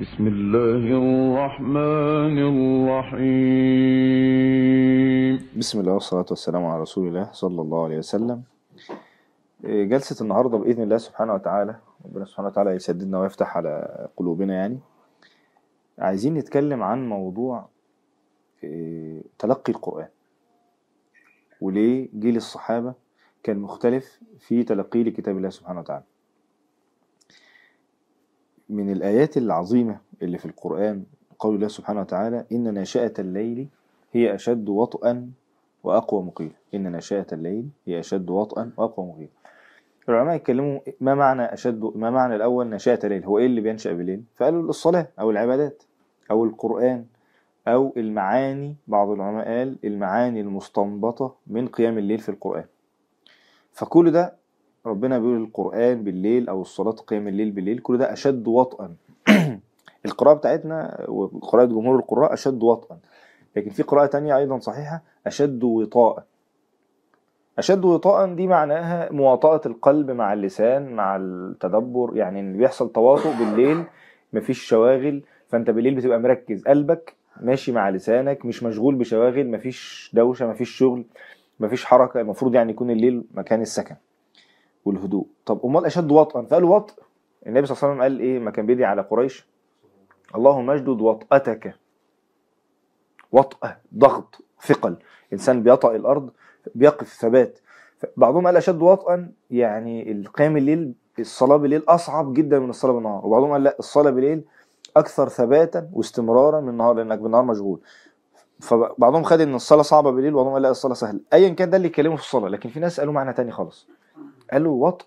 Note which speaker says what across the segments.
Speaker 1: بسم الله الرحمن الرحيم بسم الله والصلاة والسلام على رسول الله صلى الله عليه وسلم إيه، جلسة النهاردة بإذن الله سبحانه وتعالى ربنا سبحانه وتعالى يسددنا ويفتح على قلوبنا يعني عايزين نتكلم عن موضوع إيه، تلقي القرآن وليه جيل الصحابة كان مختلف في تلقيه لكتاب الله سبحانه وتعالى من الآيات العظيمة اللي في القرآن قول الله سبحانه وتعالى إن ناشئة الليل هي أشد وطئا وأقوى مقيلا إن ناشئة الليل هي أشد وطئا وأقوى مقيلا العلماء يتكلموا ما معنى أشد ما معنى الأول نشأة الليل هو إيه اللي بينشأ بالليل فقالوا الصلاة أو العبادات أو القرآن أو المعاني بعض العلماء قال المعاني المستنبطة من قيام الليل في القرآن فكل ده ربنا بيقول القرآن بالليل أو الصلاة قيام الليل بالليل كل ده أشد وطئا القراءة بتاعتنا وقراءة جمهور القراء أشد وطئا لكن في قراءة تانية أيضا صحيحة أشد وطاء أشد وطاء دي معناها مواطأة القلب مع اللسان مع التدبر يعني إن بيحصل تواطؤ بالليل مفيش شواغل فأنت بالليل بتبقى مركز قلبك ماشي مع لسانك مش مشغول بشواغل مفيش دوشة مفيش شغل مفيش حركة المفروض يعني يكون الليل مكان السكن والهدوء طب امال اشد وطئا فقال وطئ النبي صلى الله عليه وسلم قال ايه ما كان بيدعي على قريش اللهم اشدد وطأتك وطأة ضغط ثقل انسان بيطأ الارض بيقف ثبات بعضهم قال اشد وطئا يعني القيام الليل الصلاه بالليل اصعب جدا من الصلاه بالنهار وبعضهم قال لا الصلاه بالليل اكثر ثباتا واستمرارا من النهار لانك بالنهار مشغول فبعضهم خد ان الصلاه صعبه بالليل وبعضهم قال لا الصلاه سهله ايا كان ده اللي يتكلموا في الصلاه لكن في ناس قالوا معنى تاني خالص قالوا له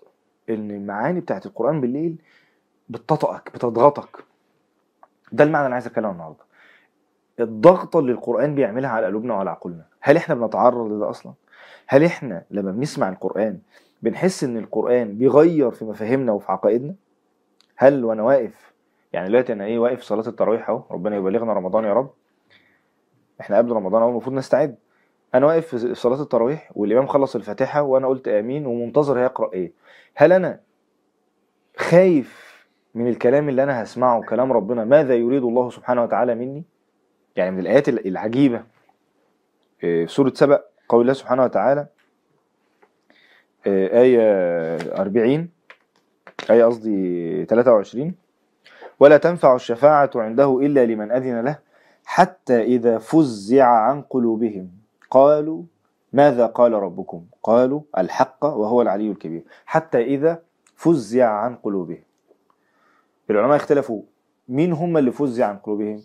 Speaker 1: ان المعاني بتاعت القران بالليل بتطأك بتضغطك ده المعنى اللي انا عايز اتكلم النهارده الضغطه اللي القران بيعملها على قلوبنا وعلى عقولنا هل احنا بنتعرض لده اصلا هل احنا لما بنسمع القران بنحس ان القران بيغير في مفاهيمنا وفي عقائدنا هل وانا واقف يعني دلوقتي انا ايه واقف صلاه التراويح اهو ربنا يبلغنا رمضان يا رب احنا قبل رمضان اهو المفروض نستعد انا واقف في صلاه التراويح والامام خلص الفاتحه وانا قلت امين ومنتظر هيقرا ايه هل انا خايف من الكلام اللي انا هسمعه كلام ربنا ماذا يريد الله سبحانه وتعالى مني يعني من الايات العجيبه في آه، سوره سبأ قول الله سبحانه وتعالى آه، آية 40 آية قصدي 23 ولا تنفع الشفاعة عنده إلا لمن أذن له حتى إذا فزع عن قلوبهم قالوا ماذا قال ربكم قالوا الحق وهو العلي الكبير حتى إذا فزع عن قلوبهم العلماء اختلفوا مين هم اللي فزع عن قلوبهم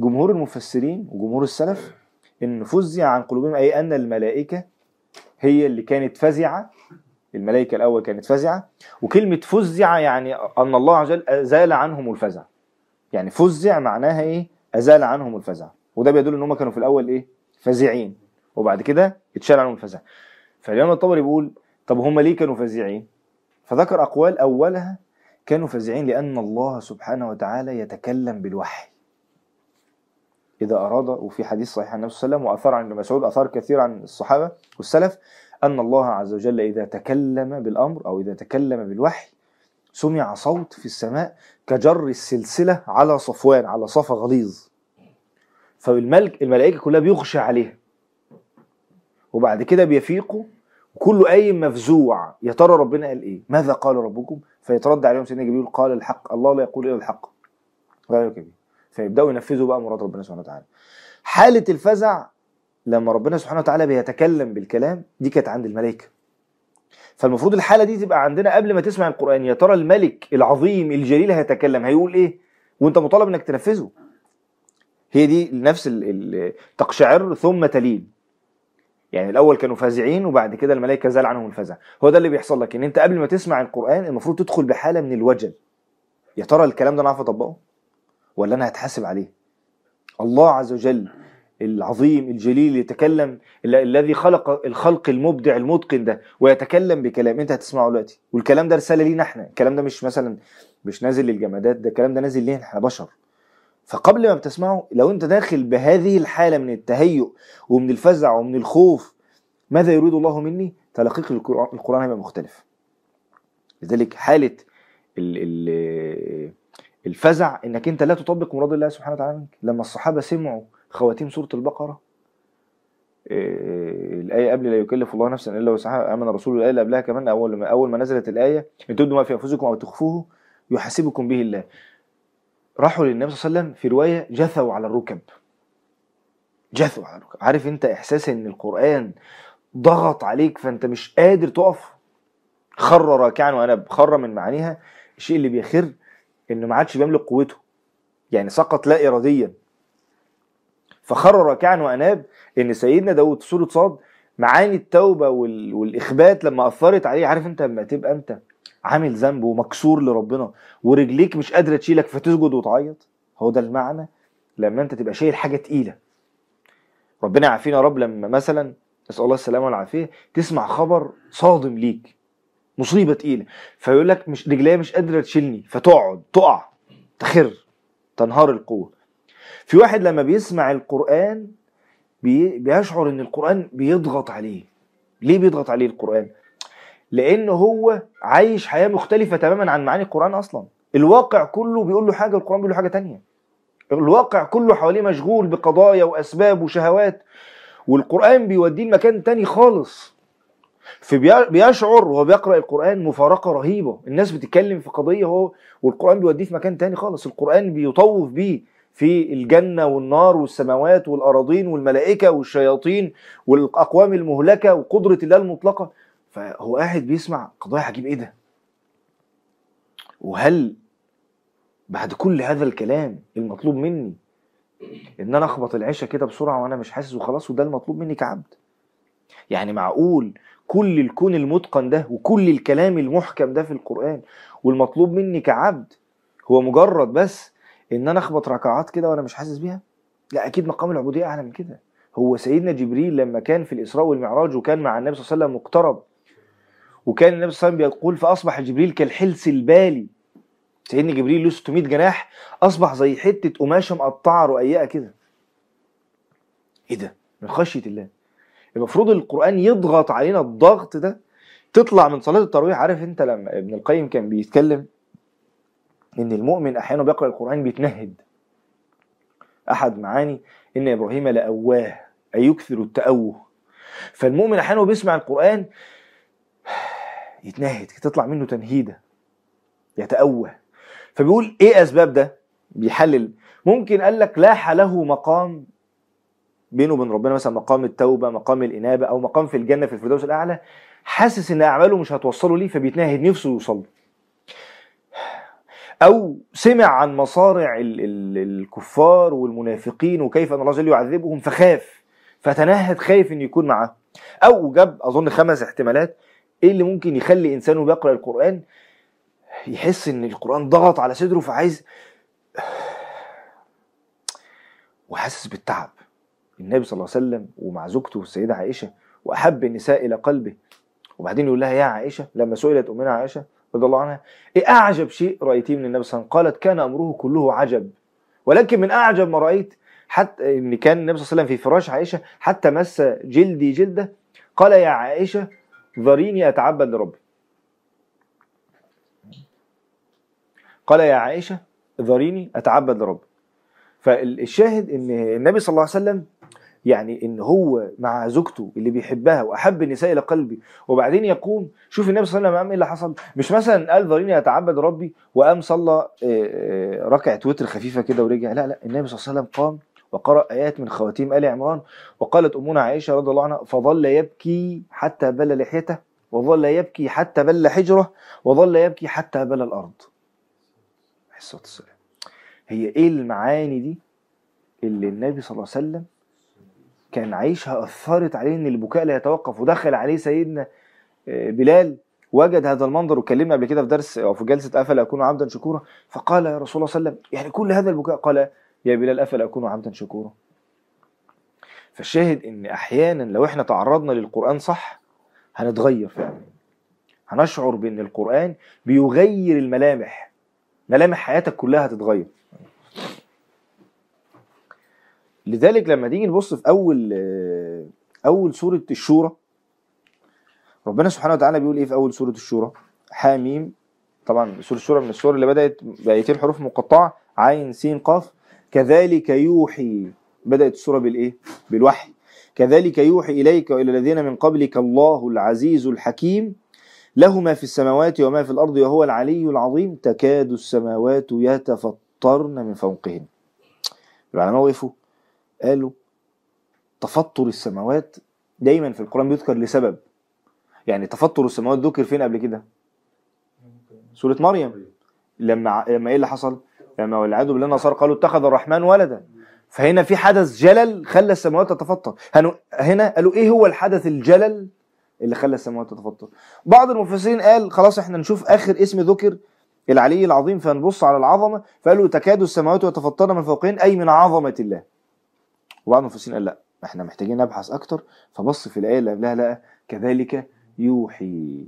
Speaker 1: جمهور المفسرين وجمهور السلف ان فزع عن قلوبهم اي ان الملائكه هي اللي كانت فزعه الملائكه الاول كانت فزعه وكلمه فزع يعني ان الله عز وجل ازال عنهم الفزع يعني فزع معناها ايه ازال عنهم الفزع وده بيدل ان هم كانوا في الاول ايه فزعين وبعد كده اتشال عنهم الفزع فالإمام الطبري بيقول طب هم ليه كانوا فزيعين فذكر أقوال أولها كانوا فزيعين لأن الله سبحانه وتعالى يتكلم بالوحي إذا أراد وفي حديث صحيح عن النبي صلى الله عليه وسلم وأثار عن ابن مسعود أثار كثير عن الصحابة والسلف أن الله عز وجل إذا تكلم بالأمر أو إذا تكلم بالوحي سمع صوت في السماء كجر السلسلة على صفوان على صفا غليظ فالملك الملائكة كلها بيغشى عليها وبعد كده بيفيقوا وكله قايم مفزوع يا ترى ربنا قال ايه ماذا قال ربكم فيترد عليهم سيدنا جبريل قال الحق الله لا يقول الا الحق فيبداوا ينفذوا بقى مراد ربنا سبحانه وتعالى حاله الفزع لما ربنا سبحانه وتعالى بيتكلم بالكلام دي كانت عند الملائكه فالمفروض الحاله دي تبقى عندنا قبل ما تسمع القران يا ترى الملك العظيم الجليل هيتكلم هيقول ايه وانت مطالب انك تنفذه هي دي نفس تقشعر ثم تلين يعني الاول كانوا فازعين وبعد كده الملائكه زال عنهم الفزع هو ده اللي بيحصل لك ان انت قبل ما تسمع القران المفروض تدخل بحاله من الوجل يا ترى الكلام ده انا عارف اطبقه ولا انا هتحاسب عليه الله عز وجل العظيم الجليل يتكلم الذي خلق الخلق المبدع المتقن ده ويتكلم بكلام انت هتسمعه دلوقتي والكلام ده رساله لينا احنا الكلام ده مش مثلا مش نازل للجمادات ده الكلام ده نازل لينا احنا بشر فقبل ما بتسمعه لو انت داخل بهذه الحاله من التهيؤ ومن الفزع ومن الخوف ماذا يريد الله مني تلقيك القران هيبقى مختلف لذلك حاله الفزع انك انت لا تطبق مراد الله سبحانه وتعالى منك لما الصحابه سمعوا خواتيم سوره البقره آه، الايه قبل لا يكلف الله نفسا الا وسعها امن الرسول الايه اللي قبلها كمان اول ما اول ما نزلت الايه ان تبدوا ما في انفسكم او تخفوه يحاسبكم به الله راحوا للنبي صلى الله عليه وسلم في روايه جثوا على الركب جثوا على الركب عارف انت احساس ان القران ضغط عليك فانت مش قادر تقف خر راكعا وانا خر من معانيها الشيء اللي بيخر انه ما عادش بيملك قوته يعني سقط لا اراديا فخر راكعا واناب ان سيدنا داود سوره صاد معاني التوبه والاخبات لما اثرت عليه عارف انت لما تبقى انت عامل ذنب ومكسور لربنا ورجليك مش قادره تشيلك فتسجد وتعيط هو ده المعنى لما انت تبقى شايل حاجه تقيله ربنا يعافينا يا رب لما مثلا نسال الله السلامه والعافيه تسمع خبر صادم ليك مصيبه تقيله فيقول لك مش رجليا مش قادره تشيلني فتقعد تقع تخر تنهار القوه في واحد لما بيسمع القران بيشعر ان القران بيضغط عليه ليه بيضغط عليه القران لان هو عايش حياه مختلفه تماما عن معاني القران اصلا الواقع كله بيقول له حاجه والقران بيقول له حاجه تانية الواقع كله حواليه مشغول بقضايا واسباب وشهوات والقران بيوديه لمكان تاني خالص فبيشعر وهو بيقرا القران مفارقه رهيبه الناس بتتكلم في قضيه هو والقران بيوديه في مكان تاني خالص القران بيطوف بيه في الجنة والنار والسماوات والأراضين والملائكة والشياطين والأقوام المهلكة وقدرة الله المطلقة فهو قاعد بيسمع قضايا عجيب ايه ده؟ وهل بعد كل هذا الكلام المطلوب مني ان انا اخبط العشاء كده بسرعه وانا مش حاسس وخلاص وده المطلوب مني كعبد يعني معقول كل الكون المتقن ده وكل الكلام المحكم ده في القران والمطلوب مني كعبد هو مجرد بس ان انا اخبط ركعات كده وانا مش حاسس بيها لا اكيد مقام العبوديه اعلى من كده هو سيدنا جبريل لما كان في الاسراء والمعراج وكان مع النبي صلى الله عليه وسلم مقترب وكان النبي صلى الله عليه وسلم بيقول فاصبح جبريل كالحلس البالي سيدنا جبريل له 600 جناح اصبح زي حته قماشه مقطعه رقيقه كده ايه ده من خشيه الله المفروض القران يضغط علينا الضغط ده تطلع من صلاه التراويح عارف انت لما ابن القيم كان بيتكلم ان المؤمن احيانا بيقرا القران بيتنهد احد معاني ان ابراهيم لاواه اي يكثر التأوه فالمؤمن احيانا بيسمع القران يتنهد تطلع منه تنهيده يتأوه فبيقول ايه اسباب ده بيحلل ممكن قال لك لاح له مقام بينه وبين ربنا مثلا مقام التوبه مقام الانابه او مقام في الجنه في الفردوس الاعلى حاسس ان اعماله مش هتوصله ليه فبيتناهد نفسه يوصل له او سمع عن مصارع الـ الـ الكفار والمنافقين وكيف ان الله يعذبهم فخاف فتنهد خايف ان يكون معاه او جاب اظن خمس احتمالات ايه اللي ممكن يخلي انسان بيقرا القران يحس ان القران ضغط على صدره فعايز وحاسس بالتعب النبي صلى الله عليه وسلم ومع زوجته السيده عائشه واحب النساء الى قلبه وبعدين يقول لها يا عائشه لما سئلت امنا عائشه رضي الله عنها ايه اعجب شيء رايتيه من النبي صلى الله عليه وسلم قالت كان امره كله عجب ولكن من اعجب ما رايت حتى ان كان النبي صلى الله عليه وسلم في فراش عائشه حتى مس جلدي جلده قال يا عائشه ذريني أتعبد لربي قال يا عائشة ذريني أتعبد لربي فالشاهد ان النبي صلى الله عليه وسلم يعني ان هو مع زوجته اللي بيحبها واحب النساء الى قلبي وبعدين يقوم شوف النبي صلى الله عليه وسلم ايه اللي حصل مش مثلا قال ذريني اتعبد ربي وقام صلى آه، آه، ركعه وتر خفيفه كده ورجع لا لا النبي صلى الله عليه وسلم قام وقرأ آيات من خواتيم آل عمران وقالت أمنا عائشة رضي الله عنها فظل يبكي حتى بل لحيته وظل يبكي حتى بل حجره وظل يبكي حتى بل الأرض عليه الصلاة والسلام هي إيه المعاني دي اللي النبي صلى الله عليه وسلم كان عيشها أثرت عليه إن البكاء لا يتوقف ودخل عليه سيدنا آه، بلال وجد هذا المنظر وكلمنا قبل كده في درس او في جلسه افلا اكون عبدا شكورا فقال يا رسول الله صلى الله عليه وسلم يعني كل هذا البكاء قال يا بلال أفلا أكون عبدا شكورا فالشاهد إن أحيانا لو إحنا تعرضنا للقرآن صح هنتغير فعلا هنشعر بإن القرآن بيغير الملامح ملامح حياتك كلها هتتغير لذلك لما تيجي نبص في أول أول سورة الشورى ربنا سبحانه وتعالى بيقول إيه في أول سورة الشورى حاميم طبعا سورة الشورى من السور اللي بدأت بآيتين حروف مقطعة عين سين قاف كذلك يوحي بدأت السورة بالإيه؟ بالوحي كذلك يوحي إليك وإلى الذين من قبلك الله العزيز الحكيم له ما في السماوات وما في الأرض وهو العلي العظيم تكاد السماوات يتفطرن من فوقهن العلماء وقفوا قالوا تفطر السماوات دايما في القرآن بيذكر لسبب يعني تفطر السماوات ذكر فين قبل كده سورة مريم لما لما ايه اللي حصل لما والعياذ بالله النصارى قالوا اتخذ الرحمن ولدا فهنا في حدث جلل خلى السماوات تتفطر هنا قالوا ايه هو الحدث الجلل اللي خلى السماوات تتفطر بعض المفسرين قال خلاص احنا نشوف اخر اسم ذكر العلي العظيم فنبص على العظمه فقالوا تكاد السماوات يتفطرن من فوقين اي من عظمه الله وبعض المفسرين قال لا احنا محتاجين نبحث اكتر فبص في الايه اللي قبلها لقى كذلك يوحي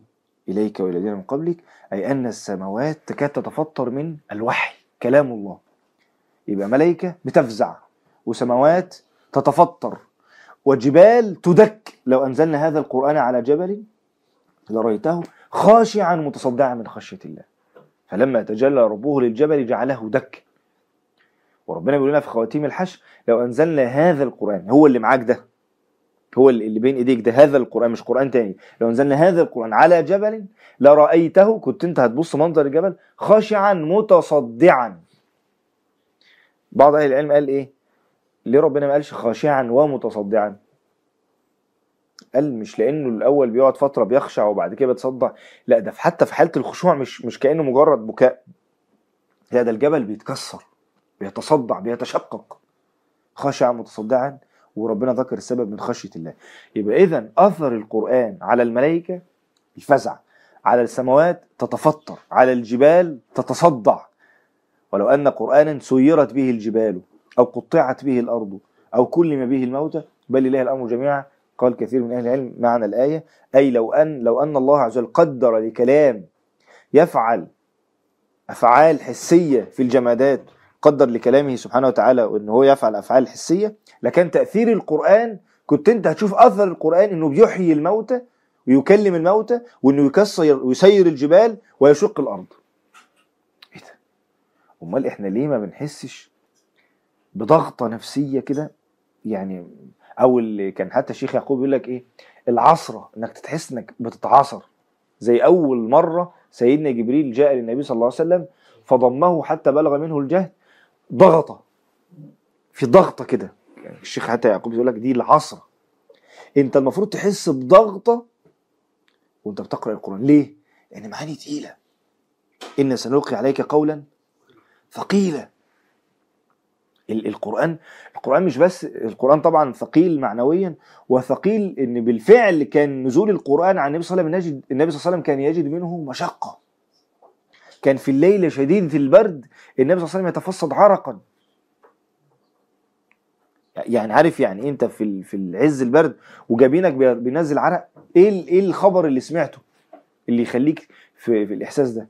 Speaker 1: اليك والى الذين من قبلك اي ان السماوات تكاد تتفطر من الوحي كلام الله يبقى ملائكة بتفزع وسماوات تتفطر وجبال تدك لو أنزلنا هذا القرآن على جبل لرأيته خاشعا متصدعا من خشية الله فلما تجلى ربه للجبل جعله دك وربنا بيقول لنا في خواتيم الحشر لو أنزلنا هذا القرآن هو اللي معاك ده هو اللي بين ايديك ده هذا القران مش قران تاني لو نزلنا هذا القران على جبل لرايته كنت انت هتبص منظر الجبل خاشعا متصدعا بعض اهل العلم قال ايه ليه ربنا ما قالش خاشعا ومتصدعا قال مش لانه الاول بيقعد فتره بيخشع وبعد كده بيتصدع لا ده حتى في حاله الخشوع مش مش كانه مجرد بكاء لا ده الجبل بيتكسر بيتصدع بيتشقق خاشعا متصدعا وربنا ذكر السبب من خشيه الله يبقى اذا اثر القران على الملائكه الفزع على السماوات تتفطر على الجبال تتصدع ولو ان قرانا سيرت به الجبال او قطعت به الارض او كلم به الموتى بل لله الامر جميعا قال كثير من اهل العلم معنى الايه اي لو ان لو ان الله عز وجل قدر لكلام يفعل افعال حسيه في الجمادات قدر لكلامه سبحانه وتعالى ان هو يفعل افعال حسيه لكن تاثير القران كنت انت هتشوف اثر القران انه بيحيي الموتى ويكلم الموتى وانه يكسر ويسير الجبال ويشق الارض ايه ده امال احنا ليه ما بنحسش بضغطه نفسيه كده يعني او اللي كان حتى الشيخ يعقوب يقول لك ايه العصره انك تحس انك بتتعصر زي اول مره سيدنا جبريل جاء للنبي صلى الله عليه وسلم فضمه حتى بلغ منه الجهد ضغطه في ضغطه كده يعني الشيخ حتى يعقوب بيقول لك دي العصر انت المفروض تحس بضغطه وانت بتقرا القران ليه لان معاني تقيله ان سنلقي عليك قولا ثقيلا القران القران مش بس القران طبعا ثقيل معنويا وثقيل ان بالفعل كان نزول القران عن النبي صلى الله عليه وسلم النبي صلى الله عليه وسلم كان يجد منه مشقه كان في الليل شديدة البرد النبي صلى الله عليه وسلم يتفصد عرقا يعني عارف يعني إيه انت في في عز البرد وجابينك بينزل عرق ايه ايه الخبر اللي سمعته اللي يخليك في, في الاحساس ده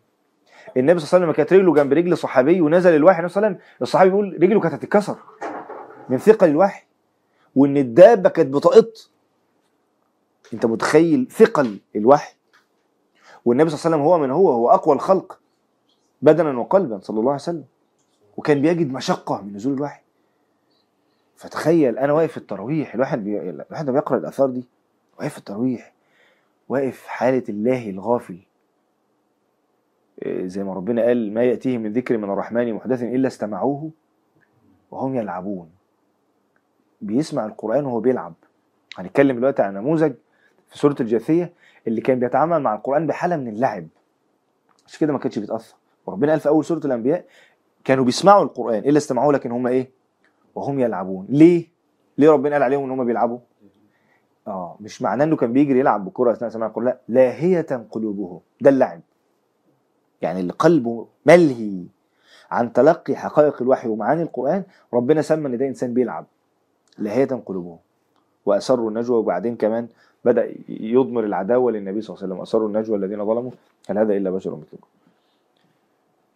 Speaker 1: النبي صلى الله عليه وسلم كانت رجله جنب رجل صحابي ونزل الوحي النبي صلى الله عليه وسلم الصحابي بيقول رجله كانت هتتكسر من ثقل الوحي وان الدابه كانت بتقط انت متخيل ثقل الوحي والنبي صلى الله عليه وسلم هو من هو هو اقوى الخلق بدنا وقلبا صلى الله عليه وسلم وكان بيجد مشقة من نزول الوحي فتخيل أنا واقف في التراويح الواحد بي... الواحد بيقرأ الآثار دي واقف في التراويح واقف حالة الله الغافل إيه، زي ما ربنا قال ما يأتيهم من ذكر من الرحمن محدث إلا استمعوه وهم يلعبون بيسمع القرآن وهو بيلعب هنتكلم دلوقتي عن نموذج في سورة الجاثية اللي كان بيتعامل مع القرآن بحالة من اللعب عشان كده ما كانش بيتأثر وربنا قال في اول سوره الانبياء كانوا بيسمعوا القران الا استمعوه لكن هم ايه وهم يلعبون ليه ليه ربنا قال عليهم ان هم بيلعبوا اه مش معناه انه كان بيجري يلعب بالكره اثناء سماع القران لا لاهيه قلوبهم ده اللعب يعني اللي قلبه ملهي عن تلقي حقائق الوحي ومعاني القران ربنا سمى ان ده انسان بيلعب لاهيه قلوبهم واسروا النجوى وبعدين كمان بدا يضمر العداوه للنبي صلى الله عليه وسلم اسروا النجوى الذين ظلموا هل هذا الا بشر مثلكم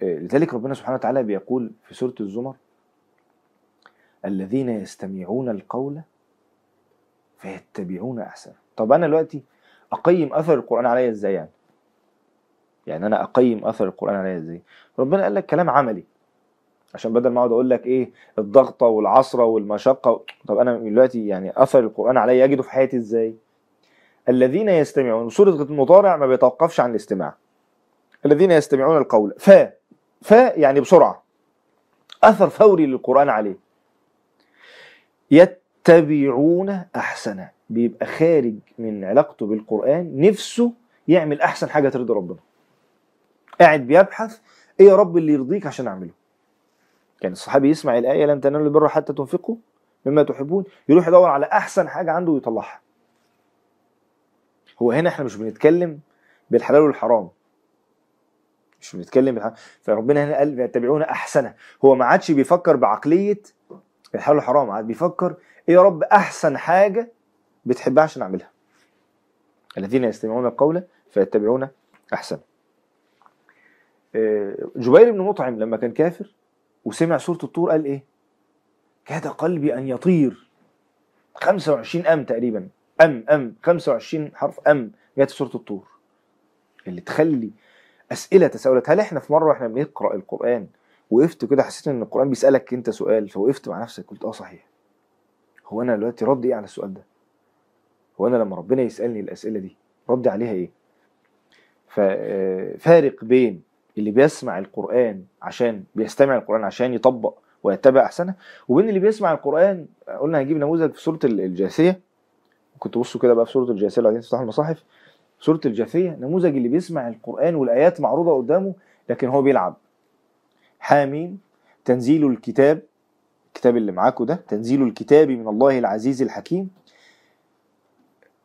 Speaker 1: لذلك ربنا سبحانه وتعالى بيقول في سورة الزمر الذين يستمعون القول فيتبعون احسنه طب انا دلوقتي اقيم اثر القران عليا ازاي يعني يعني انا اقيم اثر القران عليا ازاي ربنا قال لك كلام عملي عشان بدل ما اقعد اقول لك ايه الضغطه والعصره والمشقه طب انا دلوقتي يعني اثر القران عليا اجده في حياتي ازاي الذين يستمعون سوره المضارع ما بيتوقفش عن الاستماع الذين يستمعون القول ف فيعني بسرعة أثر فوري للقرآن عليه يتبعون أحسنه بيبقى خارج من علاقته بالقرآن نفسه يعمل أحسن حاجة ترضي ربنا قاعد بيبحث إيه يا رب اللي يرضيك عشان أعمله كان الصحابي يسمع الآية لن تنالوا البر حتى تنفقوا مما تحبون يروح يدور على أحسن حاجة عنده ويطلعها هو هنا احنا مش بنتكلم بالحلال والحرام مش بنتكلم فربنا هنا قال يتبعون احسنه هو ما عادش بيفكر بعقليه الحلال والحرام عاد بيفكر ايه يا رب احسن حاجه بتحبها عشان اعملها الذين يستمعون القول فيتبعون احسن آه، جبير بن مطعم لما كان كافر وسمع سورة الطور قال ايه كاد قلبي ان يطير 25 ام تقريبا ام ام 25 حرف ام جت سورة الطور اللي تخلي اسئله تساؤلت هل احنا في مره واحنا بنقرا القران وقفت كده حسيت ان القران بيسالك انت سؤال فوقفت مع نفسك قلت اه صحيح هو انا دلوقتي ردي ايه على السؤال ده هو انا لما ربنا يسالني الاسئله دي ردي عليها ايه ففارق بين اللي بيسمع القرآن عشان بيستمع القرآن عشان يطبق ويتبع أحسنه وبين اللي بيسمع القرآن قلنا هنجيب نموذج في سورة الجاثية كنت بصوا كده بقى في سورة الجاثية لو عايزين تفتحوا المصاحف سوره الجاثيه نموذج اللي بيسمع القران والايات معروضه قدامه لكن هو بيلعب حاميم تنزيل الكتاب الكتاب اللي معاكم ده تنزيل الكتاب من الله العزيز الحكيم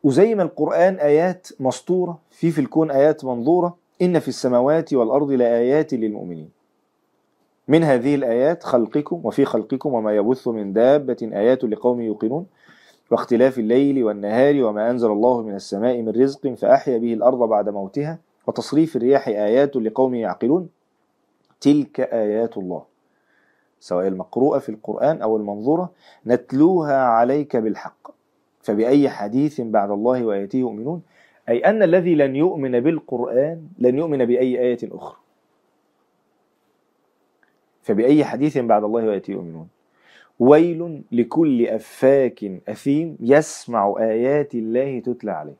Speaker 1: وزي ما القرآن آيات مسطورة في في الكون آيات منظورة إن في السماوات والأرض لآيات لا للمؤمنين من هذه الآيات خلقكم وفي خلقكم وما يبث من دابة آيات لقوم يوقنون واختلاف الليل والنهار وما أنزل الله من السماء من رزق فأحيا به الأرض بعد موتها وتصريف الرياح آيات لقوم يعقلون تلك آيات الله سواء المقروءة في القرآن أو المنظورة نتلوها عليك بالحق فبأي حديث بعد الله وآياته يؤمنون أي أن الذي لن يؤمن بالقرآن لن يؤمن بأي آية أخرى فبأي حديث بعد الله وآياته يؤمنون ويل لكل أفاك أثيم يسمع آيات الله تتلى عليه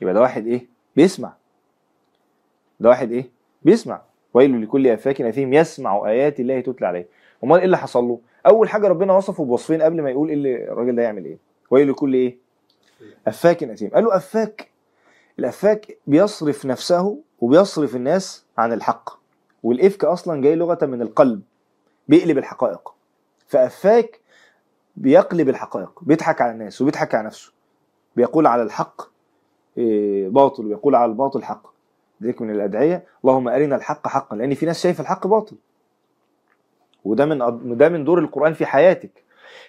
Speaker 1: يبقى ده واحد إيه؟ بيسمع ده واحد إيه؟ بيسمع ويل لكل أفاك أثيم يسمع آيات الله تتلى عليه أمال إيه اللي حصل له؟ أول حاجة ربنا وصفه بوصفين قبل ما يقول إيه اللي الراجل ده يعمل إيه؟ ويل لكل إيه؟ أفاك أثيم قال له أفاك الأفاك بيصرف نفسه وبيصرف الناس عن الحق والإفك أصلا جاي لغة من القلب بيقلب الحقائق فافاك بيقلب الحقائق بيضحك على الناس وبيضحك على نفسه بيقول على الحق آه، باطل ويقول على الباطل حق ذلك من الادعيه اللهم ارنا الحق حقا لان في ناس شايفه الحق باطل وده من ده من دور القران في حياتك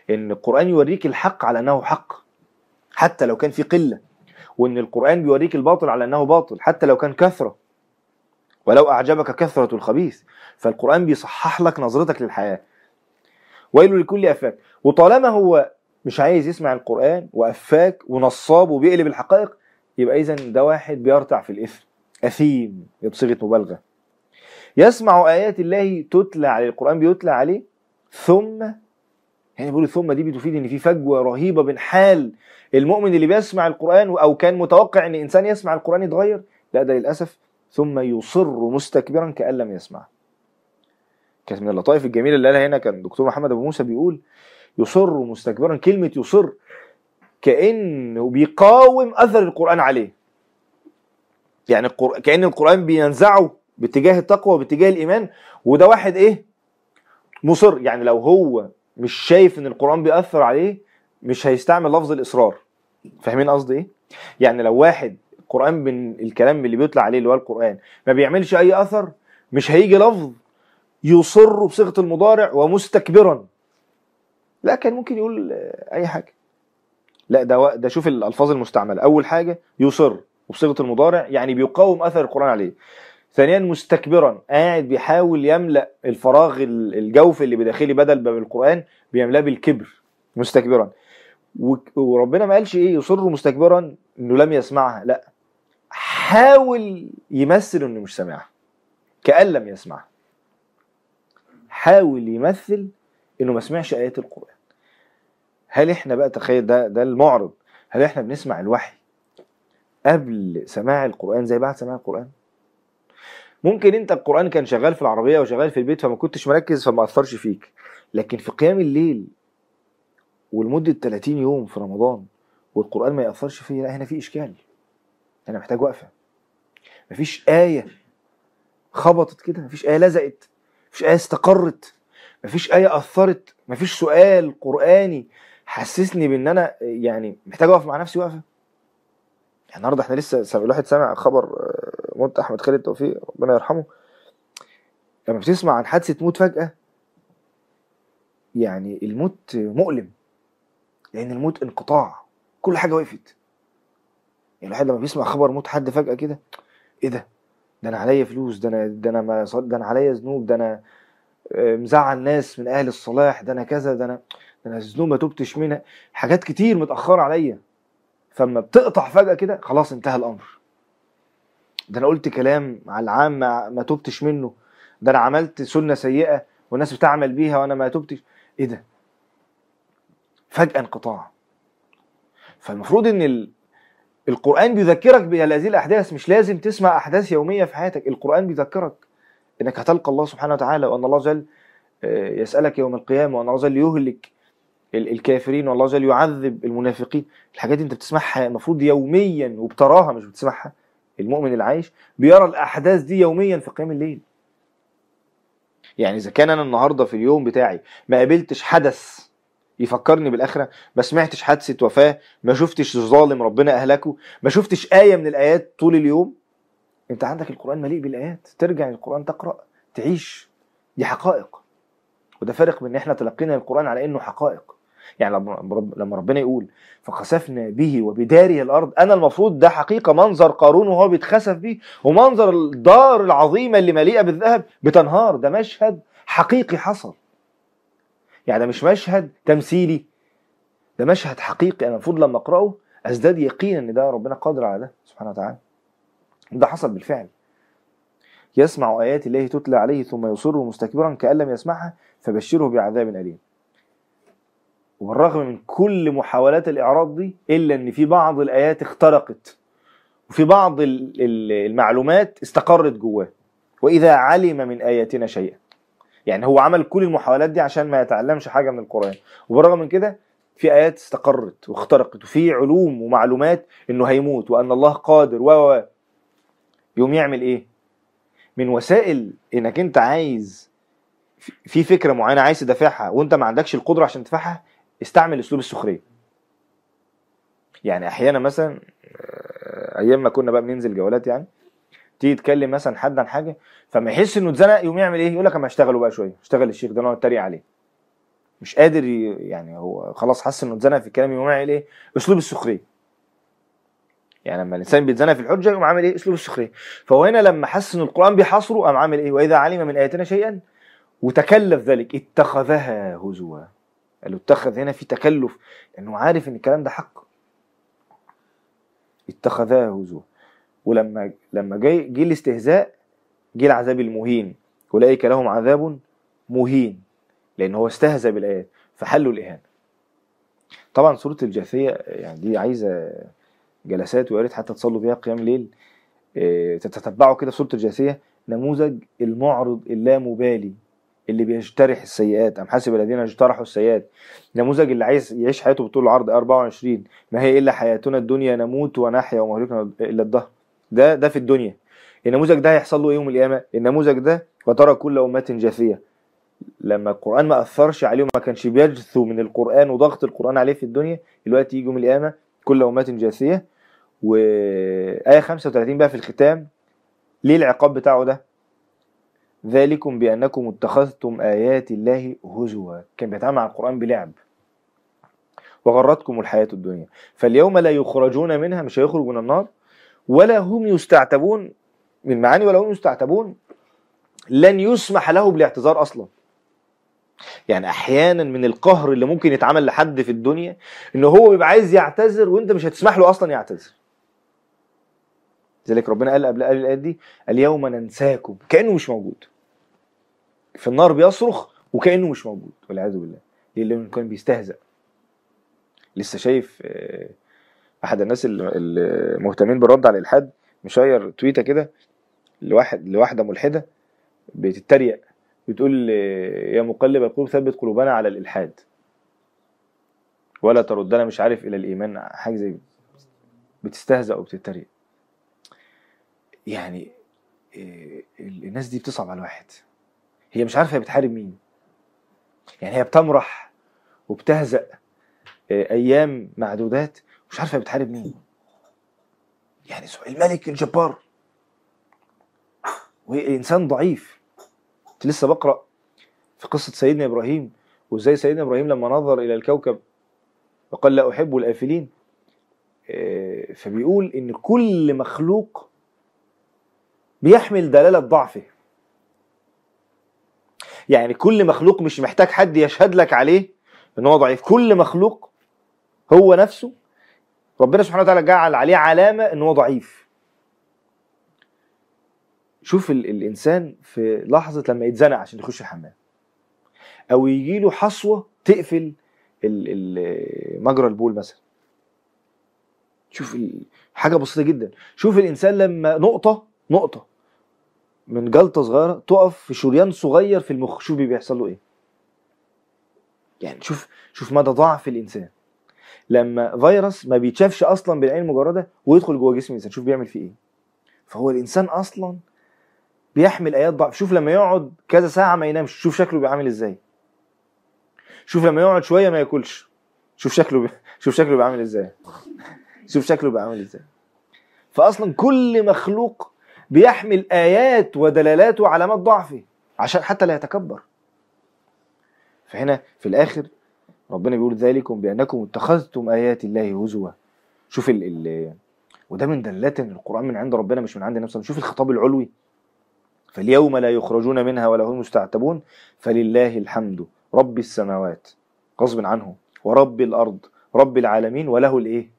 Speaker 1: ان القران يوريك الحق على انه حق حتى لو كان في قله وان القران بيوريك الباطل على انه باطل حتى لو كان كثره ولو اعجبك كثره الخبيث فالقران بيصحح لك نظرتك للحياه ويل لكل أفاك وطالما هو مش عايز يسمع القرآن وأفاك ونصاب وبيقلب الحقائق يبقى إذا ده واحد بيرتع في الإثم أثيم بصيغة مبالغة يسمع آيات الله تتلى عليه القرآن بيتلى عليه ثم يعني بيقول ثم دي بتفيد ان في فجوه رهيبه بين حال المؤمن اللي بيسمع القران او كان متوقع ان انسان يسمع القران يتغير لا ده للاسف ثم يصر مستكبرا كان لم يسمعه كانت من اللطائف الجميله اللي قالها هنا كان دكتور محمد ابو موسى بيقول يصر مستكبرا كلمه يصر كانه بيقاوم اثر القران عليه يعني القر... كان القران بينزعه باتجاه التقوى وباتجاه الايمان وده واحد ايه مصر يعني لو هو مش شايف ان القران بيأثر عليه مش هيستعمل لفظ الاصرار فاهمين قصدي ايه يعني لو واحد القران من الكلام اللي بيطلع عليه اللي هو القران ما بيعملش اي اثر مش هيجي لفظ يصر بصيغه المضارع ومستكبرا لا كان ممكن يقول اي حاجه لا ده ده شوف الالفاظ المستعمله اول حاجه يصر وبصيغه المضارع يعني بيقاوم اثر القران عليه ثانيا مستكبرا قاعد بيحاول يملا الفراغ الجوف اللي بداخلي بدل باب القران بيملاه بالكبر مستكبرا وربنا ما قالش ايه يصر مستكبرا انه لم يسمعها لا حاول يمثل انه مش سامعها كأن لم يسمعها حاول يمثل انه ما سمعش ايات القران هل احنا بقى تخيل ده ده المعرض هل احنا بنسمع الوحي قبل سماع القران زي بعد سماع القران ممكن انت القران كان شغال في العربيه وشغال في البيت فما كنتش مركز فما اثرش فيك لكن في قيام الليل ولمده 30 يوم في رمضان والقران ما ياثرش فيا لا هنا في اشكال انا محتاج وقفه مفيش ايه خبطت كده مفيش ايه لزقت مفيش آية استقرت مفيش آية أثرت مفيش سؤال قرآني حسسني بإن أنا يعني محتاج أقف مع نفسي وقفة يعني النهارده احنا لسه سامع الواحد سامع خبر آه، موت أحمد خالد توفيق ربنا يرحمه لما بتسمع عن حادثة موت فجأة يعني الموت مؤلم لأن الموت انقطاع كل حاجة وقفت يعني الواحد لما بيسمع خبر موت حد فجأة كده ايه ده ده انا عليا فلوس ده انا ده انا ما ده انا عليا ذنوب ده انا آه، مزعل ناس من اهل الصلاح ده انا كذا ده انا ده انا الذنوب ما تبتش منها حاجات كتير متاخره عليا فما بتقطع فجاه كده خلاص انتهى الامر ده انا قلت كلام على العام ما, ما تبتش منه ده انا عملت سنه سيئه والناس بتعمل بيها وانا ما تبتش ايه ده فجاه انقطاع فالمفروض ان القرآن بيذكرك بهذه الأحداث مش لازم تسمع أحداث يومية في حياتك القرآن بيذكرك إنك هتلقى الله سبحانه وتعالى وأن الله جل آه، يسألك يوم القيامة وأن الله جل يهلك الكافرين والله جل يعذب المنافقين الحاجات دي انت بتسمعها المفروض يوميا وبتراها مش بتسمعها المؤمن العايش بيرى الاحداث دي يوميا في قيام الليل يعني اذا كان انا النهارده في اليوم بتاعي ما قابلتش حدث يفكرني بالاخره ما سمعتش حادثه وفاه ما شفتش ظالم ربنا اهلكه ما شفتش ايه من الايات طول اليوم انت عندك القران مليء بالايات ترجع للقران تقرا تعيش دي حقائق وده فارق من ان احنا تلقينا القران على انه حقائق يعني لما ربنا يقول فخسفنا به وبداره الارض انا المفروض ده حقيقه منظر قارون وهو بيتخسف به ومنظر الدار العظيمه اللي مليئه بالذهب بتنهار ده مشهد حقيقي حصل يعني ده مش مشهد تمثيلي ده مشهد حقيقي انا المفروض لما اقراه ازداد يقينا ان ده ربنا قادر على ده سبحانه وتعالى ده حصل بالفعل يسمع آيات الله تتلى عليه ثم يصر مستكبرا كأن لم يسمعها فبشره بعذاب أليم وبالرغم من كل محاولات الإعراض دي إلا أن في بعض الآيات اخترقت وفي بعض المعلومات استقرت جواه وإذا علم من آياتنا شيئا يعني هو عمل كل المحاولات دي عشان ما يتعلمش حاجه من القران وبرغم من كده في ايات استقرت واخترقت وفي علوم ومعلومات انه هيموت وان الله قادر و يقوم يعمل ايه من وسائل انك انت عايز في فكره معينه عايز تدافعها وانت ما عندكش القدره عشان تدافعها استعمل اسلوب السخريه يعني احيانا مثلا آه، ايام ما كنا بقى بننزل جولات يعني تيجي تكلم مثلا حد عن حاجه فما يحس انه اتزنق يقوم يعمل ايه يقول لك اما اشتغله بقى شويه اشتغل الشيخ ده انا اتريق عليه مش قادر يعني هو خلاص حس انه اتزنق في الكلام يقوم عامل ايه اسلوب السخريه يعني لما الانسان بيتزنق في الحجه يقوم عامل ايه اسلوب السخريه فهو هنا لما حس ان القران بيحاصره قام عامل ايه واذا علم من اياتنا شيئا وتكلف ذلك اتخذها هزوا قال اتخذ هنا في تكلف لانه عارف ان الكلام ده حق اتخذها هزوا ولما لما جاي جه الاستهزاء جه العذاب المهين اولئك لهم عذاب مهين لان هو استهزأ بالايات فحلوا الاهانه طبعا سوره الجاثيه يعني دي عايزه جلسات ويا ريت حتى تصلوا بيها قيام الليل آه، تتتبعوا كده سوره الجاثيه نموذج المعرض اللامبالي اللي بيجترح السيئات ام حسب الذين اجترحوا السيئات نموذج اللي عايز يعيش حياته بطول العرض 24 ما هي الا حياتنا الدنيا نموت ونحيا وما الا الدهر ده ده في الدنيا النموذج ده هيحصل له ايه يوم القيامه النموذج ده وترى كل امه جاثيه لما القران ما اثرش عليهم ما كانش بيجثو من القران وضغط القران عليه في الدنيا دلوقتي يجي يوم القيامه كل امه جاثيه وايه 35 بقى في الختام ليه العقاب بتاعه ده ذلكم بانكم اتخذتم ايات الله هزوا كان بيتعامل مع القران بلعب وغرتكم الحياه الدنيا فاليوم لا يخرجون منها مش هيخرجوا من النار ولا هم يستعتبون من معاني ولا هم يستعتبون لن يسمح له بالاعتذار اصلا يعني احيانا من القهر اللي ممكن يتعمل لحد في الدنيا ان هو بيبقى عايز يعتذر وانت مش هتسمح له اصلا يعتذر لذلك ربنا قال قبل قال الايات دي اليوم ننساكم كانه مش موجود في النار بيصرخ وكانه مش موجود والعياذ بالله ليه لانه كان بيستهزأ لسه شايف آه احد الناس المهتمين بالرد على الالحاد مشير تويته كده لواحد لواحده ملحده بتتريق بتقول يا مقلب القلوب ثبت قلوبنا على الالحاد ولا تردنا مش عارف الى الايمان حاجه زي بتستهزأ وبتتريق يعني آه، الناس دي بتصعب على الواحد هي مش عارفه هي بتحارب مين يعني هي بتمرح وبتهزأ آه، ايام معدودات مش عارفه بتحارب مين يعني الملك الجبار وانسان ضعيف كنت لسه بقرا في قصه سيدنا ابراهيم وازاي سيدنا ابراهيم لما نظر الى الكوكب وقال لا احب الافلين آه، فبيقول ان كل مخلوق بيحمل دلاله ضعفه يعني كل مخلوق مش محتاج حد يشهد لك عليه ان هو ضعيف كل مخلوق هو نفسه ربنا سبحانه وتعالى جعل عليه علامه ان هو ضعيف شوف ال الانسان في لحظه لما يتزنق عشان يخش الحمام او يجي له حصوه تقفل مجرى البول مثلا شوف حاجه بسيطه جدا شوف الانسان لما نقطه نقطه من جلطه صغيره تقف في شريان صغير في المخ شوف بيحصل له ايه يعني شوف شوف مدى ضعف الانسان لما فيروس ما بيتشافش اصلا بالعين المجرده ويدخل جوه جسم الانسان شوف بيعمل فيه ايه فهو الانسان اصلا بيحمل ايات ضعف شوف لما يقعد كذا ساعه ما ينامش شوف شكله بيعمل ازاي شوف لما يقعد شويه ما ياكلش شوف شكله ب... شوف شكله بيعمل ازاي شوف شكله بيعمل ازاي فاصلا كل مخلوق بيحمل ايات ودلالات وعلامات ضعفه عشان حتى لا يتكبر فهنا في الاخر ربنا بيقول ذلكم بأنكم اتخذتم آيات الله هزوا شوف ال ال وده من دلالات ان القران من عند ربنا مش من عند نفسه شوف الخطاب العلوي فاليوم لا يخرجون منها ولا هم مستعتبون فلله الحمد رب السماوات غصب عنه ورب الارض رب العالمين وله الايه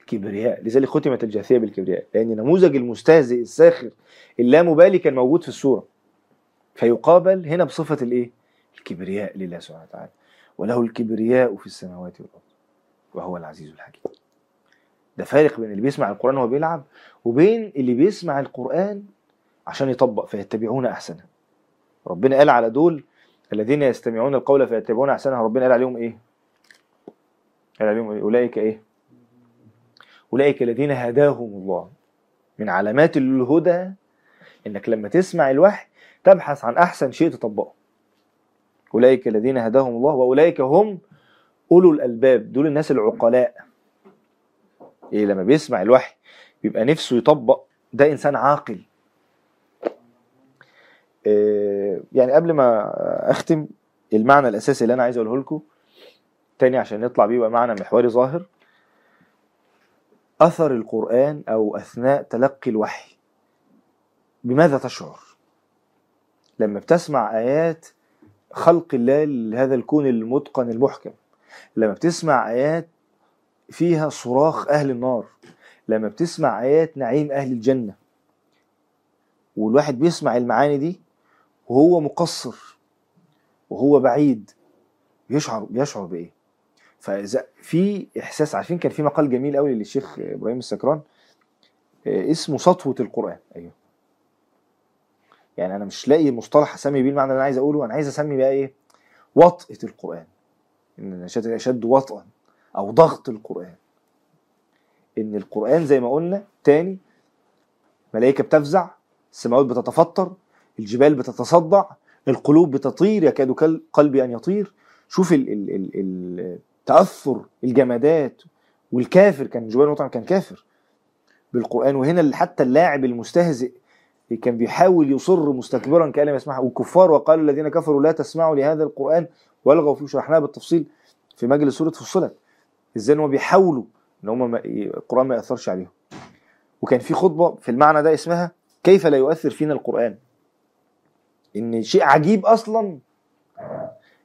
Speaker 1: الكبرياء لذلك ختمت الجاثيه بالكبرياء لان نموذج المستهزئ الساخر اللامبالي كان موجود في السوره فيقابل هنا بصفه الايه الكبرياء لله سبحانه وتعالى وله الكبرياء في السماوات والأرض وهو العزيز الحكيم ده فارق بين اللي بيسمع القرآن وهو بيلعب وبين اللي بيسمع القرآن عشان يطبق فيتبعون أحسنه ربنا قال على دول الذين يستمعون القول فيتبعون أحسنه ربنا قال عليهم إيه؟ قال عليهم إيه؟ أولئك إيه؟ أولئك الذين هداهم الله من علامات الهدى إنك لما تسمع الوحي تبحث عن أحسن شيء تطبقه أولئك الذين هداهم الله وأولئك هم أولو الألباب دول الناس العقلاء إيه لما بيسمع الوحي بيبقى نفسه يطبق ده إنسان عاقل إيه يعني قبل ما أختم المعنى الأساسي اللي أنا عايز أقوله لكم تاني عشان نطلع بيه بقى معنى محوري ظاهر أثر القرآن أو أثناء تلقي الوحي بماذا تشعر؟ لما بتسمع آيات خلق الله لهذا الكون المتقن المحكم لما بتسمع آيات فيها صراخ أهل النار لما بتسمع آيات نعيم أهل الجنة والواحد بيسمع المعاني دي وهو مقصر وهو بعيد يشعر بيشعر بإيه فإذا في إحساس عارفين كان في مقال جميل قوي للشيخ إبراهيم السكران آه، اسمه سطوة القرآن أيوه يعني انا مش لاقي مصطلح اسمي بيه المعنى اللي انا عايز اقوله انا عايز اسمي بقى ايه وطأة القرآن ان انا الاشد وطئا او ضغط القرآن ان القرآن زي ما قلنا تاني ملائكة بتفزع السماوات بتتفطر الجبال بتتصدع القلوب بتطير يكاد قلبي ان يطير شوف ال ال ال ال تأثر الجمادات والكافر كان جبال مطعم كان كافر بالقرآن وهنا اللي حتى اللاعب المستهزئ كان بيحاول يصر مستكبرا كان لم يسمعها والكفار وقال الذين كفروا لا تسمعوا لهذا القرآن والغوا فيه شرحناها بالتفصيل في مجلس سورة فصلت ازاي هم بيحاولوا ان هم القرآن ما يأثرش عليهم وكان في خطبة في المعنى ده اسمها كيف لا يؤثر فينا القرآن ان شيء عجيب اصلا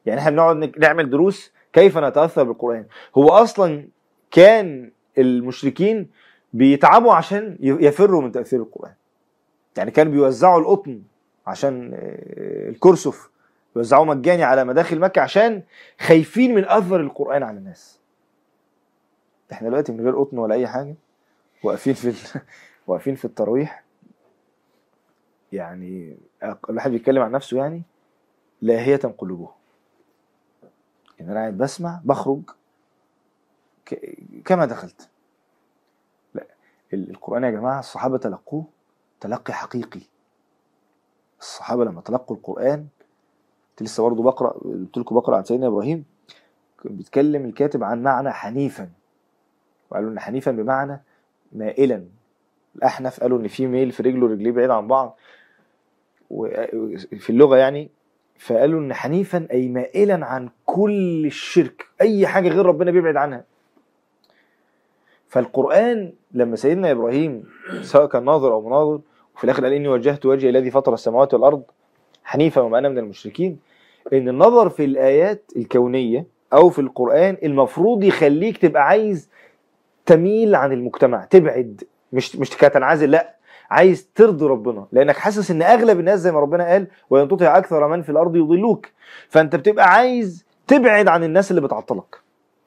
Speaker 1: يعني احنا بنقعد نعمل دروس كيف نتاثر بالقران هو اصلا كان المشركين بيتعبوا عشان يفروا من تاثير القران يعني كانوا بيوزعوا القطن عشان آه، الكرسف يوزعوه مجاني على مداخل مكة عشان خايفين من أثر القرآن على الناس احنا دلوقتي من غير قطن ولا أي حاجة واقفين في ال... واقفين في التراويح يعني الواحد بيتكلم عن نفسه يعني لاهية قلوبهم يعني أنا قاعد بسمع بخرج ك... كما دخلت لا القرآن يا جماعة الصحابة تلقوه تلقي حقيقي الصحابة لما تلقوا القرآن كنت لسه برضه بقرأ قلت لكم بقرأ عن سيدنا إبراهيم بيتكلم الكاتب عن معنى حنيفا وقالوا إن حنيفا بمعنى مائلا الأحنف قالوا إن في ميل في رجله ورجليه بعيد عن بعض في اللغة يعني فقالوا إن حنيفا أي مائلا عن كل الشرك أي حاجة غير ربنا بيبعد عنها فالقرآن لما سيدنا إبراهيم سواء كان ناظر أو مناظر وفي الآخر قال إني وجهت وجهي الذي فطر السماوات والأرض حنيفا وما أنا من المشركين إن النظر في الآيات الكونية أو في القرآن المفروض يخليك تبقى عايز تميل عن المجتمع تبعد مش مش تنعزل لا عايز ترضي ربنا لانك حاسس ان اغلب الناس زي ما ربنا قال وان تطع اكثر من في الارض يضلوك فانت بتبقى عايز تبعد عن الناس اللي بتعطلك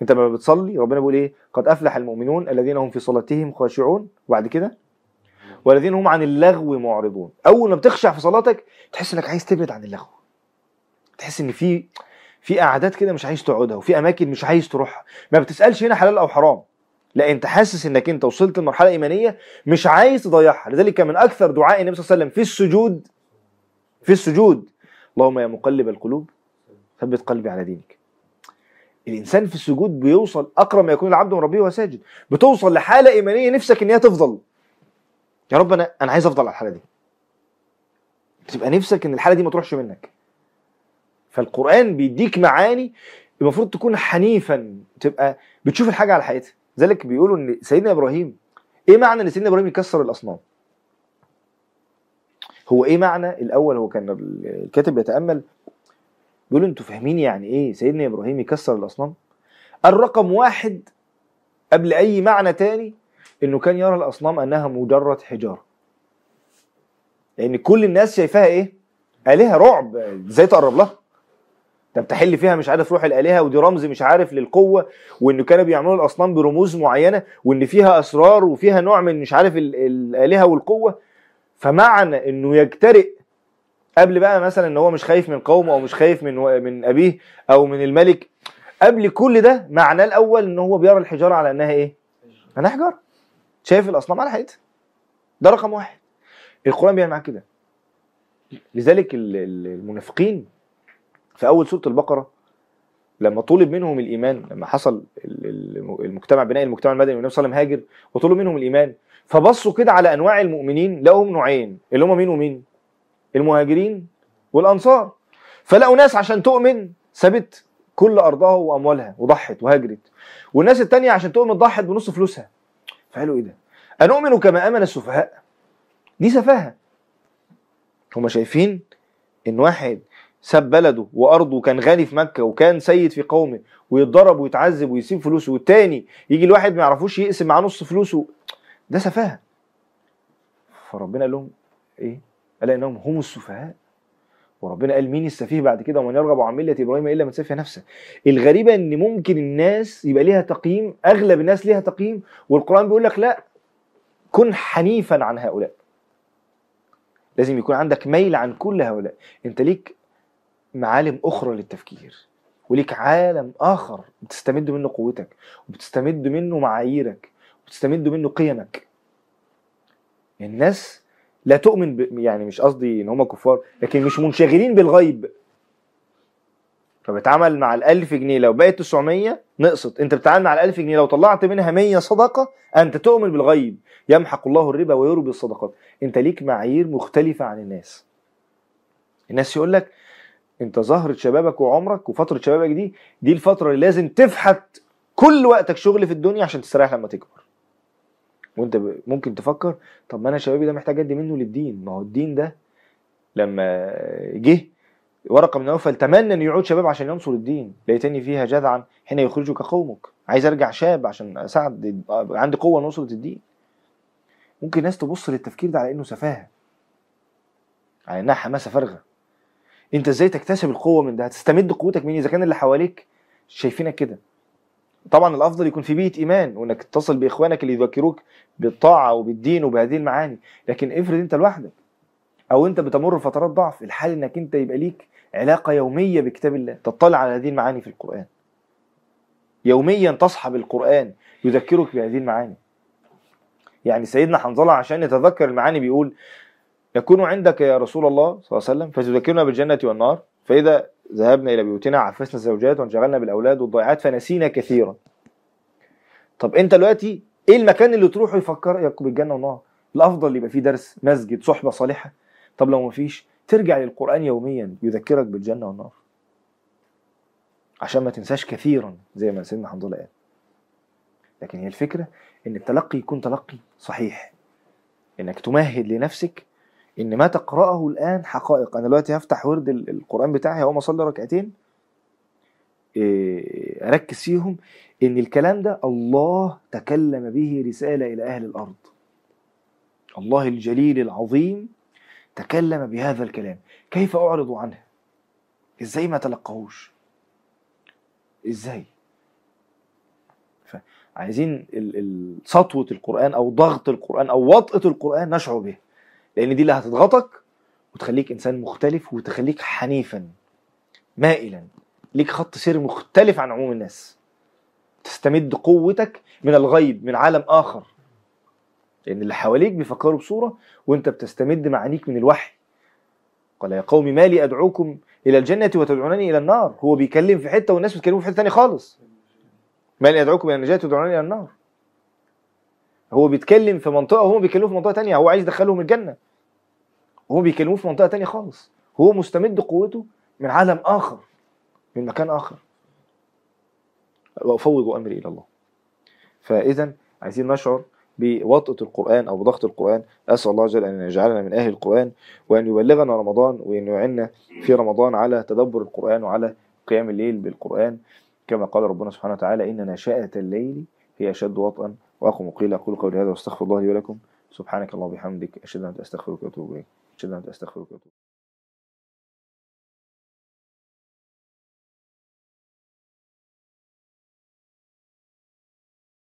Speaker 1: انت لما بتصلي ربنا بيقول ايه قد افلح المؤمنون الذين هم في صلاتهم خاشعون وبعد كده والذين هم عن اللغو معرضون اول ما بتخشع في صلاتك تحس انك عايز تبعد عن اللغو تحس ان في في قعدات كده مش عايز تقعدها وفي اماكن مش عايز تروحها ما بتسالش هنا حلال او حرام لا انت حاسس انك انت وصلت لمرحله ايمانيه مش عايز تضيعها لذلك من اكثر دعاء النبي صلى الله عليه وسلم في السجود في السجود اللهم يا مقلب القلوب ثبت قلبي على دينك الانسان في السجود بيوصل اقرب ما يكون العبد من ربه وساجد بتوصل لحاله ايمانيه نفسك ان هي تفضل يا رب انا انا عايز افضل على الحاله دي بتبقى نفسك ان الحاله دي ما تروحش منك فالقران بيديك معاني المفروض تكون حنيفا تبقى بتشوف الحاجه على حقيقتها ذلك بيقولوا ان سيدنا ابراهيم ايه معنى ان سيدنا ابراهيم يكسر الاصنام هو ايه معنى الاول هو كان الكاتب بيتامل بيقولوا انتوا فاهمين يعني ايه سيدنا ابراهيم يكسر الاصنام الرقم واحد قبل اي معنى تاني انه كان يرى الاصنام انها مجرد حجاره لان كل الناس شايفاها ايه الهه رعب ازاي تقرب لها طب تحل فيها مش عارف روح الالهه ودي رمز مش عارف للقوه وانه كانوا بيعملوا الاصنام برموز معينه وان فيها اسرار وفيها نوع من مش عارف الالهه والقوه فمعنى انه يجترئ قبل بقى مثلا ان هو مش خايف من قومه او مش خايف من من ابيه او من الملك قبل كل ده معناه الاول ان هو بيرى الحجاره على انها ايه؟ انها حجاره شايف الاصنام على حقيقتها ده رقم واحد القران بيعمل معاك كده لذلك المنافقين في اول سوره البقره لما طلب منهم الايمان لما حصل المجتمع بناء المجتمع المدني والنبي صلى الله عليه وسلم هاجر وطلب منهم الايمان فبصوا كده على انواع المؤمنين لقوا نوعين اللي هم مين ومين المهاجرين والأنصار فلقوا ناس عشان تؤمن سابت كل أرضها وأموالها وضحت وهاجرت والناس الثانيه عشان تؤمن ضحت بنص فلوسها فقالوا إيه ده؟ أنؤمن كما آمن السفهاء دي سفاهة هما شايفين إن واحد ساب بلده وارضه وكان غني في مكه وكان سيد في قومه ويتضرب ويتعذب ويسيب فلوسه والتاني يجي الواحد ما يعرفوش يقسم معاه نص فلوسه ده سفاهه فربنا قال لهم ايه الا انهم هم السفهاء وربنا قال مين السفيه بعد كده ومن يرغب عن مله ابراهيم الا من سفه نفسه الغريبه ان ممكن الناس يبقى ليها تقييم اغلب الناس ليها تقييم والقران بيقول لك لا كن حنيفا عن هؤلاء لازم يكون عندك ميل عن كل هؤلاء انت ليك معالم اخرى للتفكير وليك عالم اخر بتستمد منه قوتك وبتستمد منه معاييرك وبتستمد منه قيمك الناس لا تؤمن ب... يعني مش قصدي ان هم كفار لكن مش منشغلين بالغيب فبتعامل مع ال1000 جنيه لو بقت 900 نقصت انت بتتعامل مع ال1000 جنيه لو طلعت منها 100 صدقه انت تؤمن بالغيب يمحق الله الربا ويربي الصدقات انت ليك معايير مختلفه عن الناس الناس يقول لك انت زهرة شبابك وعمرك وفترة شبابك دي دي الفترة اللي لازم تفحت كل وقتك شغل في الدنيا عشان تستريح لما تكبر وانت ممكن تفكر طب ما انا شبابي ده محتاج ادي منه للدين ما هو الدين ده لما جه ورقه من اوفل تمنى ان يعود شباب عشان ينصر الدين ليتني فيها جذعا حين يخرجك قومك عايز ارجع شاب عشان اساعد عندي قوه نصره الدين ممكن ناس تبص للتفكير ده على انه سفاهه على انها حماسه فارغه انت ازاي تكتسب القوه من ده هتستمد قوتك من إيه؟ اذا كان اللي حواليك شايفينك كده طبعا الافضل يكون في بيئه ايمان وانك تتصل باخوانك اللي يذكروك بالطاعه وبالدين وبهذه المعاني لكن افرض انت لوحدك او انت بتمر فترات ضعف الحال انك انت يبقى ليك علاقه يوميه بكتاب الله تطلع على هذه المعاني في القران يوميا تصحى بالقران يذكرك بهذه المعاني يعني سيدنا حنظله عشان يتذكر المعاني بيقول يكون عندك يا رسول الله صلى الله عليه وسلم فتذكرنا بالجنه والنار فاذا ذهبنا إلى بيوتنا عفسنا الزوجات وانشغلنا بالأولاد والضائعات فنسينا كثيرا طب أنت دلوقتي إيه المكان اللي تروحه يفكرك بالجنة والنار الأفضل يبقى فيه درس مسجد صحبة صالحة طب لو مفيش ترجع للقرآن يوميا يذكرك بالجنة والنار عشان ما تنساش كثيرا زي ما سيدنا حمد الله قال لكن هي الفكرة إن التلقي يكون تلقي صحيح إنك تمهد لنفسك ان ما تقراه الان حقائق انا دلوقتي هفتح ورد القران بتاعي هقوم اصلي ركعتين آه، اركز فيهم ان الكلام ده الله تكلم به رساله الى اهل الارض الله الجليل العظيم تكلم بهذا الكلام كيف اعرض عنه ازاي ما تلقهوش ازاي عايزين سطوه القران او ضغط القران او وطئه القران نشعر به لان دي اللي هتضغطك وتخليك انسان مختلف وتخليك حنيفا مائلا ليك خط سير مختلف عن عموم الناس تستمد قوتك من الغيب من عالم اخر لان اللي حواليك بيفكروا بصوره وانت بتستمد معانيك من الوحي قال يا قوم ما لي ادعوكم الى الجنه وتدعونني الى النار هو بيكلم في حته والناس بتكلمه في حته ثانيه خالص ما لي ادعوكم الى النجاه وتدعونني الى النار هو بيتكلم في منطقه وهم بيكلموه في منطقه تانية هو عايز يدخلهم الجنه وهم بيكلموه في منطقه تانية خالص هو مستمد قوته من عالم اخر من مكان اخر وافوض امري الى الله فاذا عايزين نشعر بوطأة القرآن أو بضغط القرآن أسأل الله جل أن يجعلنا من أهل القرآن وأن يبلغنا رمضان وأن يعيننا في رمضان على تدبر القرآن وعلى قيام الليل بالقرآن كما قال ربنا سبحانه وتعالى إن نشأة الليل هي أشد وطئا وأقوم قيل أقول قولي هذا وأستغفر الله لي ولكم سبحانك اللهم وبحمدك أشهد أن لا إله إلا أنت أستغفرك وأتوب إليك أشهد أن لا إله إلا أنت أستغفرك وأتوب